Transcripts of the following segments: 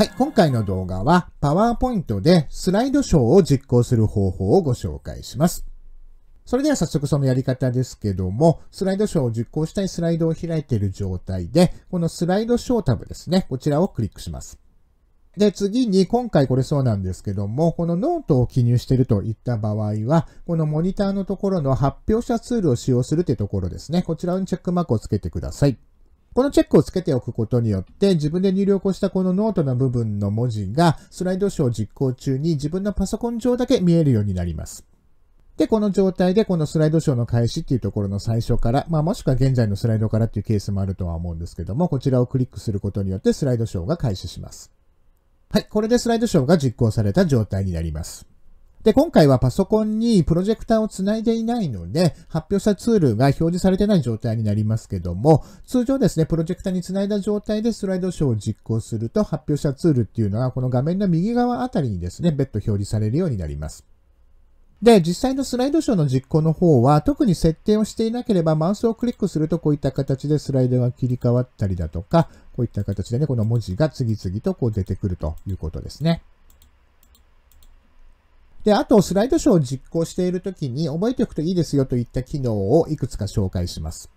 はい、今回の動画は PowerPoint でスライドショーを実行する方法をご紹介します。それでは早速そのやり方ですけども、スライドショーを実行したいスライドを開いている状態で、このスライドショータブですね、こちらをクリックします。で、次に、今回これそうなんですけども、このノートを記入しているといった場合は、このモニターのところの発表者ツールを使用するというところですね。こちらにチェックマークをつけてください。このチェックをつけておくことによって、自分で入力をしたこのノートの部分の文字が、スライドショーを実行中に自分のパソコン上だけ見えるようになります。で、この状態でこのスライドショーの開始っていうところの最初から、まあもしくは現在のスライドからっていうケースもあるとは思うんですけども、こちらをクリックすることによってスライドショーが開始します。はい、これでスライドショーが実行された状態になります。で、今回はパソコンにプロジェクターをつないでいないので、発表したツールが表示されてない状態になりますけども、通常ですね、プロジェクターにつないだ状態でスライドショーを実行すると、発表したツールっていうのは、この画面の右側あたりにですね、別途表示されるようになります。で、実際のスライドショーの実行の方は、特に設定をしていなければ、マウスをクリックすると、こういった形でスライドが切り替わったりだとか、こういった形でね、この文字が次々とこう出てくるということですね。で、あと、スライドショーを実行しているときに覚えておくといいですよといった機能をいくつか紹介します。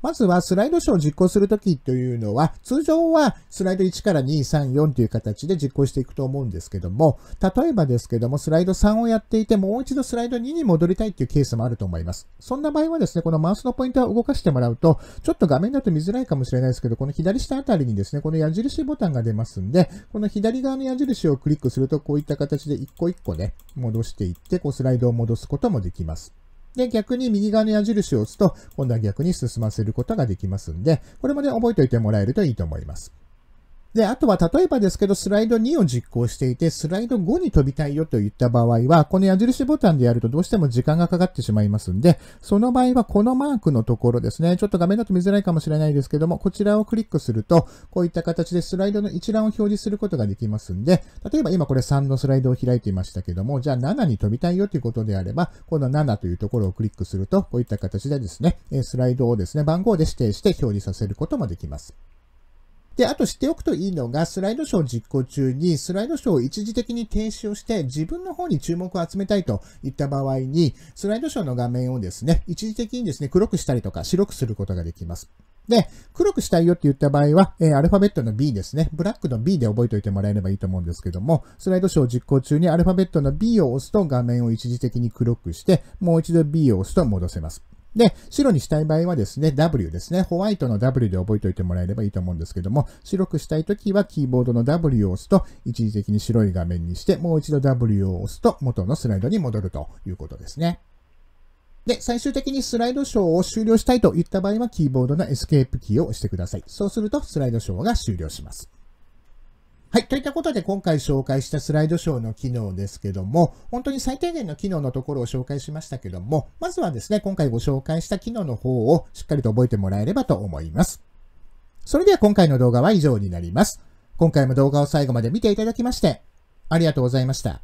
まずはスライドショーを実行するときというのは、通常はスライド1から2、3、4という形で実行していくと思うんですけども、例えばですけども、スライド3をやっていて、もう一度スライド2に戻りたいというケースもあると思います。そんな場合はですね、このマウスのポイントを動かしてもらうと、ちょっと画面だと見づらいかもしれないですけど、この左下あたりにですね、この矢印ボタンが出ますんで、この左側の矢印をクリックすると、こういった形で一個一個ね、戻していって、こうスライドを戻すこともできます。で、逆に右側の矢印を押すと、今度は逆に進ませることができますんで、これまで覚えておいてもらえるといいと思います。で、あとは例えばですけど、スライド2を実行していて、スライド5に飛びたいよといった場合は、この矢印ボタンでやるとどうしても時間がかかってしまいますんで、その場合はこのマークのところですね、ちょっと画面だと見づらいかもしれないですけども、こちらをクリックすると、こういった形でスライドの一覧を表示することができますんで、例えば今これ3のスライドを開いていましたけども、じゃあ7に飛びたいよということであれば、この7というところをクリックすると、こういった形でですね、スライドをですね、番号で指定して表示させることもできます。で、あと知っておくといいのが、スライドショー実行中に、スライドショーを一時的に停止をして、自分の方に注目を集めたいといった場合に、スライドショーの画面をですね、一時的にですね、黒くしたりとか白くすることができます。で、黒くしたいよって言った場合は、えー、アルファベットの B ですね。ブラックの B で覚えておいてもらえればいいと思うんですけども、スライドショーを実行中にアルファベットの B を押すと画面を一時的に黒くして、もう一度 B を押すと戻せます。で、白にしたい場合はですね、W ですね。ホワイトの W で覚えておいてもらえればいいと思うんですけども、白くしたいときはキーボードの W を押すと、一時的に白い画面にして、もう一度 W を押すと元のスライドに戻るということですね。で、最終的にスライドショーを終了したいといった場合は、キーボードのエスケープキーを押してください。そうすると、スライドショーが終了します。はい。といったことで今回紹介したスライドショーの機能ですけども、本当に最低限の機能のところを紹介しましたけども、まずはですね、今回ご紹介した機能の方をしっかりと覚えてもらえればと思います。それでは今回の動画は以上になります。今回も動画を最後まで見ていただきまして、ありがとうございました。